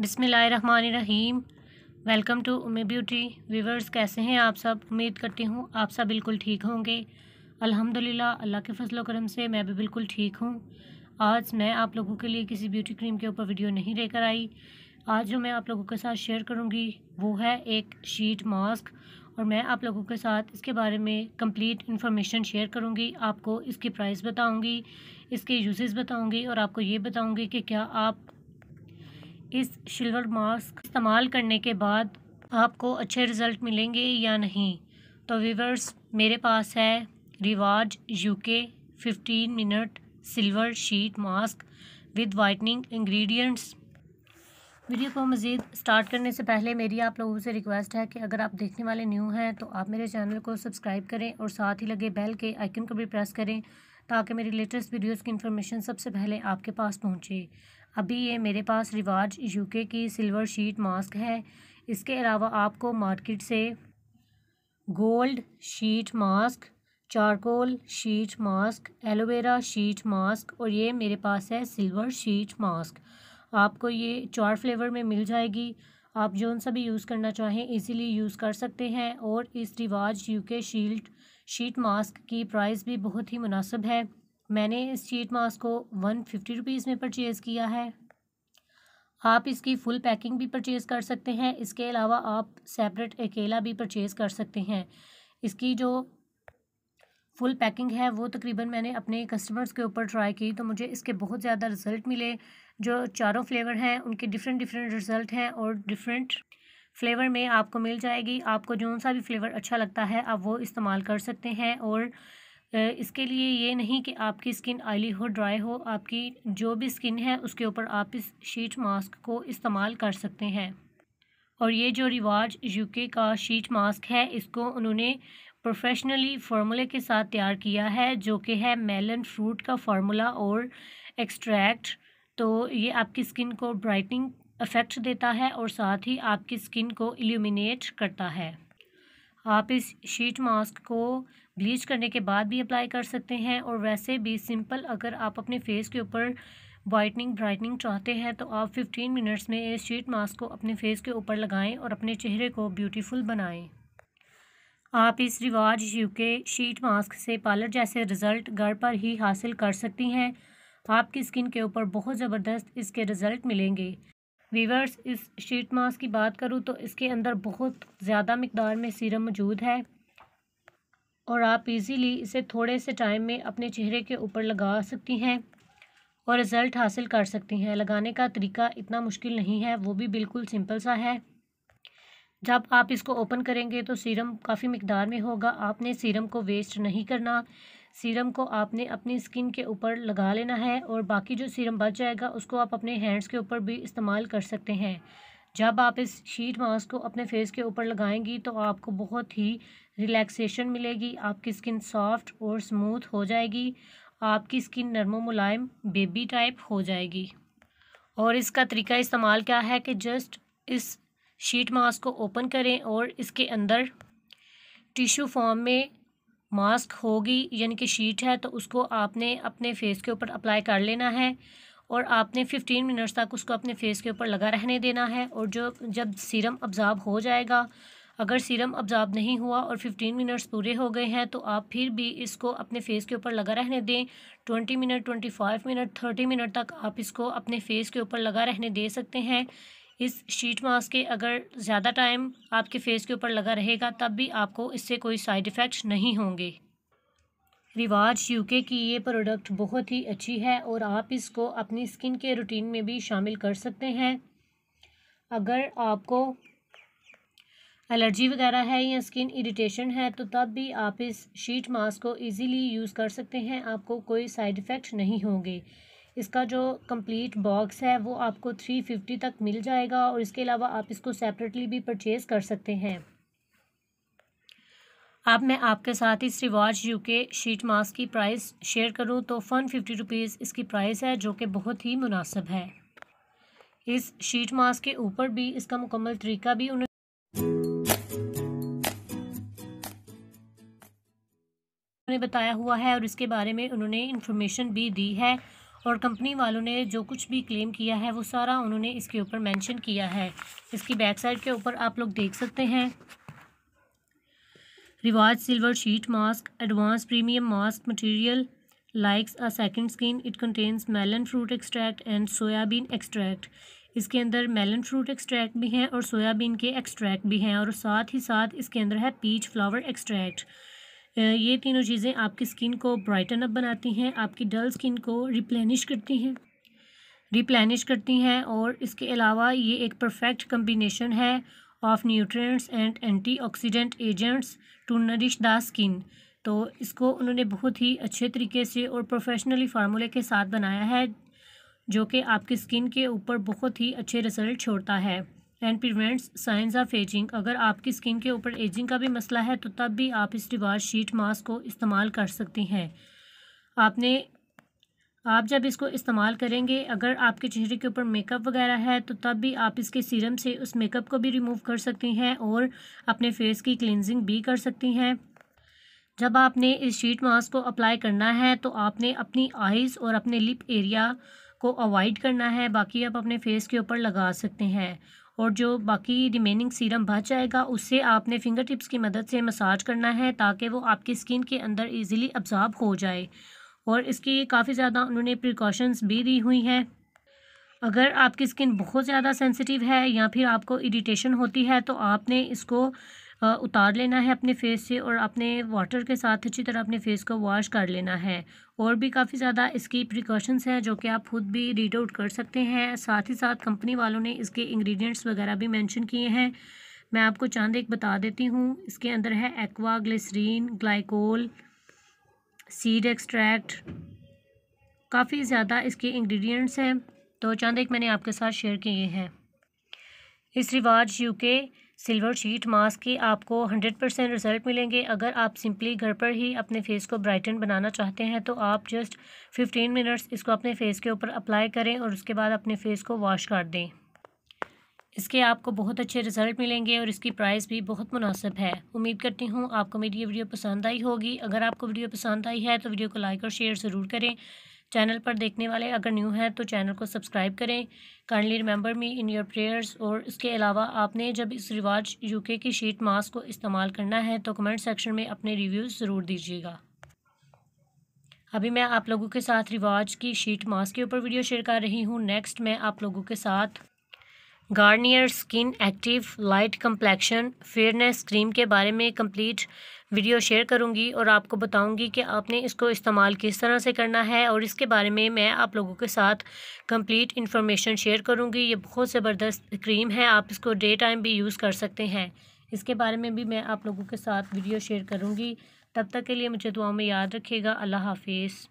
बिसमीम welcome to उमे beauty viewers कैसे हैं आप सब उम्मीद करती हूँ आप सब बिल्कुल ठीक होंगे अल्हम्दुलिल्लाह अल्लाह के फजल करम से मैं भी बिल्कुल ठीक हूँ आज मैं आप लोगों के लिए किसी ब्यूटी क्रीम के ऊपर वीडियो नहीं लेकर आई आज जो मैं आप लोगों के साथ शेयर करूँगी वो है एक शीट मास्क और मैं आप लोगों के साथ इसके बारे में कम्प्लीट इन्फॉर्मेशन शेयर करूँगी आपको इसकी प्राइस बताऊँगी इसके यूज़ बताऊँगी और आपको ये बताऊँगी कि क्या आप इस सिल्वर मास्क इस्तेमाल करने के बाद आपको अच्छे रिज़ल्ट मिलेंगे या नहीं तो वीवर्स मेरे पास है Rivaj UK 15 minute silver sheet mask with whitening ingredients video को मज़ीद स्टार्ट करने से पहले मेरी आप लोगों से रिक्वेस्ट है कि अगर आप देखने वाले न्यू हैं तो आप मेरे चैनल को सब्सक्राइब करें और साथ ही लगे बेल के आइकन को भी प्रेस करें ताकि मेरी लेटेस्ट वीडियोस की इन्फॉर्मेशन सबसे पहले आपके पास पहुंचे अभी ये मेरे पास रिवाज यूके की सिल्वर शीट मास्क है इसके अलावा आपको मार्केट से gold sheet mask charcoal sheet mask aloe vera sheet mask और ये मेरे पास है सिल्वर शीट मास्क आपको ये चार फ्लेवर में मिल जाएगी आप जो सा भी यूज़ करना चाहें इजीली यूज़ कर सकते हैं और इस Rivaj UK shield sheet mask की प्राइस भी बहुत ही मुनासब है मैंने इस शीट मास्क को वन फिफ्टी रुपीज़ में परचेज़ किया है आप इसकी फ़ुल पैकिंग भी परचेज़ कर सकते हैं इसके अलावा आप सेपरेट अकेला भी परचेज़ कर सकते हैं इसकी जो फुल पैकिंग है वो तकरीबन मैंने अपने कस्टमर्स के ऊपर ट्राई की तो मुझे इसके बहुत ज़्यादा रिज़ल्ट मिले जो चारों फ्लेवर हैं उनके डिफरेंट डिफरेंट रिज़ल्ट हैं और डिफरेंट फ्लेवर में आपको मिल जाएगी आपको जो सा भी फ्लेवर अच्छा लगता है आप वो इस्तेमाल कर सकते हैं और इसके लिए ये नहीं कि आपकी स्किन आयली हो ड्राई हो आपकी जो भी स्किन है उसके ऊपर आप इस शीट मास्क को इस्तेमाल कर सकते हैं और ये जो रिवाज यूके का शीट मास्क है इसको उन्होंने प्रोफेशनली फार्मूले के साथ तैयार किया है जो कि है मेलन फ्रूट का फार्मूला और एक्सट्रैक्ट तो ये आपकी स्किन को ब्राइटनिंग इफ़ेक्ट देता है और साथ ही आपकी स्किन को इल्यूमिनेट करता है आप इस शीट मास्क को ब्लीच करने के बाद भी अप्लाई कर सकते हैं और वैसे भी सिंपल अगर आप अपने फेस के ऊपर वाइटनिंग ब्राइटनिंग चाहते हैं तो आप 15 मिनट्स में इस शीट मास्क को अपने फेस के ऊपर लगाएं और अपने चेहरे को ब्यूटीफुल बनाएं आप इस रिवाज यूके शीट मास्क से पार्लर जैसे रिज़ल्ट घर पर ही हासिल कर सकती हैं आपकी स्किन के ऊपर बहुत ज़बरदस्त इसके रिज़ल्ट मिलेंगे वीवर्स इस शीट मास्क की बात करूँ तो इसके अंदर बहुत ज़्यादा मकदार में सीरम मौजूद है और आप इजीली इसे थोड़े से टाइम में अपने चेहरे के ऊपर लगा सकती हैं और रिज़ल्ट हासिल कर सकती हैं लगाने का तरीका इतना मुश्किल नहीं है वो भी बिल्कुल सिंपल सा है जब आप इसको ओपन करेंगे तो सीरम काफ़ी मकदार में होगा आपने सीरम को वेस्ट नहीं करना सीरम को आपने अपनी स्किन के ऊपर लगा लेना है और बाकी जो सीरम बच जाएगा उसको आप अपने हैंड्स के ऊपर भी इस्तेमाल कर सकते हैं जब आप इस शीट मास्क को अपने फेस के ऊपर लगाएंगी तो आपको बहुत ही रिलैक्सेशन मिलेगी आपकी स्किन सॉफ्ट और स्मूथ हो जाएगी आपकी स्किन नरमो मुलायम बेबी टाइप हो जाएगी और इसका तरीका इस्तेमाल क्या है कि जस्ट इस शीट मास्क को ओपन करें और इसके अंदर टिश्यू फॉर्म में मास्क होगी यानी कि शीट है तो उसको आपने अपने फेस के ऊपर अप्लाई कर लेना है और आपने 15 मिनट्स तक उसको अपने फेस के ऊपर लगा रहने देना है और जो जब सीरम अब्ज़ाब हो जाएगा अगर सीरम अब्ज़ाब नहीं हुआ और 15 मिनट्स पूरे हो गए हैं तो आप फिर भी इसको अपने फेस के ऊपर लगा रहने दें 20 मिनट 25 मिनट 30 मिनट तक आप इसको अपने फेस के ऊपर लगा रहने दे सकते हैं इस शीट मास्क के अगर ज़्यादा टाइम आपके फेस के ऊपर लगा रहेगा तब भी आपको इससे कोई साइड इफ़ेक्ट नहीं होंगे रिवाज यूके की ये प्रोडक्ट बहुत ही अच्छी है और आप इसको अपनी स्किन के रूटीन में भी शामिल कर सकते हैं अगर आपको एलर्जी वगैरह है या स्किन इरिटेशन है तो तब भी आप इस शीट मास्क को इजीली यूज़ कर सकते हैं आपको कोई साइड इफ़ेक्ट नहीं होंगे इसका जो कंप्लीट बॉक्स है वो आपको थ्री फिफ्टी तक मिल जाएगा और इसके अलावा आप इसको सेपरेटली भी परचेज़ कर सकते हैं अब मैं आपके साथ इस रिवाज यूके शीट मास्क की प्राइस शेयर करूं तो फ़न फिफ्टी रुपीज़ इसकी प्राइस है जो कि बहुत ही मुनासब है इस शीट मास्क के ऊपर भी इसका मुकम्मल तरीका भी उन्हें बताया हुआ है और इसके बारे में उन्होंने इन्फॉर्मेशन भी दी है और कंपनी वालों ने जो कुछ भी क्लेम किया है वो सारा उन्होंने इसके ऊपर मेंशन किया है इसकी बैक साइड के ऊपर आप लोग देख सकते हैं Rivaj silver sheet mask advance premium mask material likes a second skin it contains melon fruit extract and soybean extract इसके अंदर मेलन फ्रूट एक्सट्रैक्ट भी हैं और सोयाबीन के एक्सट्रैक्ट भी हैं और साथ ही साथ इसके अंदर है पीच फ्लावर एक्सट्रैक्ट ये तीनों चीज़ें आपकी स्किन को ब्राइटन अप बनाती हैं आपकी डल स्किन को रिप्लेनिश करती हैं रिप्लेनिश करती हैं और इसके अलावा ये एक परफेक्ट कम्बिनेशन है of nutrients and antioxidant agents to nourish the skin तो इसको उन्होंने बहुत ही अच्छे तरीके से और प्रोफेशनली फार्मूले के साथ बनाया है जो कि आपकी स्किन के ऊपर बहुत ही अच्छे रिजल्ट छोड़ता है and prevents signs of ageing अगर आपकी स्किन के ऊपर एजिंग का भी मसला है तो तब भी आप इस रिवाज शीट मास्क को इस्तेमाल कर सकती हैं आपने आप जब इसको इस्तेमाल करेंगे अगर आपके चेहरे के ऊपर मेकअप वगैरह है तो तब भी आप इसके सीरम से उस मेकअप को भी रिमूव कर सकती हैं और अपने फेस की क्लिनजिंग भी कर सकती हैं जब आपने इस शीट मास्क को अप्लाई करना है तो आपने अपनी आइज़ और अपने लिप एरिया को अवॉइड करना है बाकी आप अपने फेस के ऊपर लगा सकते हैं और जो बाकी रिमेनिंग सीरम बच जाएगा उससे आपने फिंगर टिप्स की मदद से मसाज करना है ताकि वो आपकी स्किन के अंदर इजीली अब्जॉर्ब हो जाए और इसकी काफ़ी ज़्यादा उन्होंने प्रिकॉशंस भी दी हुई हैं अगर आपकी स्किन बहुत ज़्यादा सेंसिटिव है या फिर आपको इरीटेशन होती है तो आपने इसको उतार लेना है अपने फेस से और अपने वाटर के साथ अच्छी तरह अपने फेस को वॉश कर लेना है और भी काफ़ी ज़्यादा इसकी प्रिकॉशंस हैं जो कि आप खुद भी रीड आउट कर सकते हैं साथ ही साथ कंपनी वालों ने इसके इंग्रेडिएंट्स वगैरह भी मेंशन किए हैं मैं आपको चांद एक बता देती हूँ इसके अंदर है aqua glycerin glycol seed extract काफ़ी ज़्यादा इसके इंग्रेडिएंट्स हैं तो चांद एक मैंने आपके साथ शेयर किए हैं इस रिवाज यू सिल्वर शीट मास्क के आपको 100 परसेंट रिज़ल्ट मिलेंगे अगर आप सिंपली घर पर ही अपने फेस को ब्राइटन बनाना चाहते हैं तो आप जस्ट 15 मिनट्स इसको अपने फेस के ऊपर अप्लाई करें और उसके बाद अपने फेस को वॉश कर दें इसके आपको बहुत अच्छे रिज़ल्ट मिलेंगे और इसकी प्राइस भी बहुत मुनासिब है उम्मीद करती हूँ आपको मेरी ये वीडियो पसंद आई होगी अगर आपको वीडियो पसंद आई है तो वीडियो को लाइक और शेयर ज़रूर करें चैनल पर देखने वाले अगर न्यू हैं तो चैनल को सब्सक्राइब करें kindly remember me in your prayers और इसके अलावा आपने जब इस रिवाज यूके की शीट मास्क को इस्तेमाल करना है तो कमेंट सेक्शन में अपने रिव्यूज़ ज़रूर दीजिएगा अभी मैं आप लोगों के साथ रिवाज की शीट मास्क के ऊपर वीडियो शेयर कर रही हूँ नेक्स्ट मैं आप लोगों के साथ Garnier skin active light complexion fairness cream के बारे में कम्प्लीट वीडियो शेयर करूँगी और आपको बताऊँगी कि आपने इसको इस्तेमाल किस तरह से करना है और इसके बारे में मैं आप लोगों के साथ कंप्लीट इन्फॉर्मेशन शेयर करूँगी ये बहुत ज़बरदस्त क्रीम है आप इसको डे टाइम भी यूज़ कर सकते हैं इसके बारे में भी मैं आप लोगों के साथ वीडियो शेयर करूँगी तब तक के लिए मुझे दुआ में याद रखिएगा अल्लाह हाफिज़